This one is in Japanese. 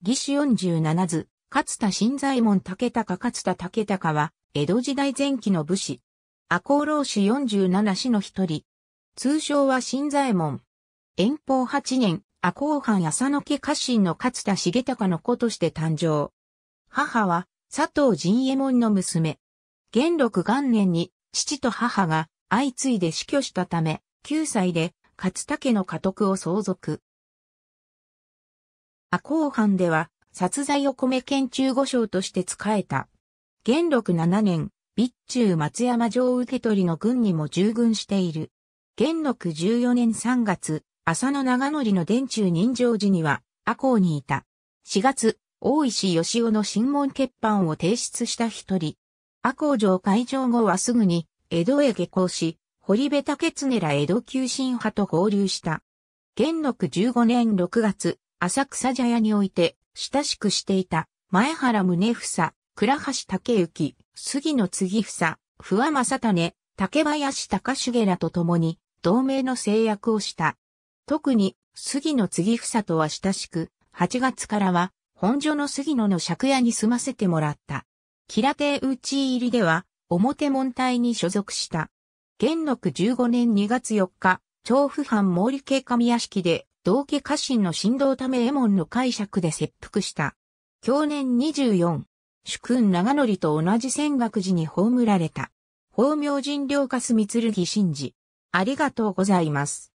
義四十七図、勝田新左衛門武高勝田武高は、江戸時代前期の武士。赤穂浪士四十七氏の一人。通称は新左衛門。遠方八年、赤穂藩浅野家家臣の勝田重隆の子として誕生。母は、佐藤仁右衛門の娘。元禄元年に、父と母が相次いで死去したため、九歳で、勝田家の家督を相続。阿公藩では、殺罪を米県中御将として仕えた。元禄七年、備中松山城受取の軍にも従軍している。元禄十四年三月、浅野長則の殿中任城時には、阿公にいた。四月、大石義雄の審問欠板を提出した一人。阿公城会場後はすぐに、江戸へ下校し、堀部竹常ら江戸急進派と合流した。元禄十五年六月、浅草茶屋において、親しくしていた、前原宗房、倉橋武之、杉野次房、不破正種、竹林隆重らと共に、同盟の制約をした。特に、杉野次房とは親しく、8月からは、本所の杉野の借家に住ませてもらった。吉良邸打ち入りでは、表門隊に所属した。元禄15年2月4日、調布藩毛利家上屋敷で、同家家臣の振動ため右門の解釈で切腹した。享年24、主君長則と同じ戦学時に葬られた。法明神良かす三剣神事。ありがとうございます。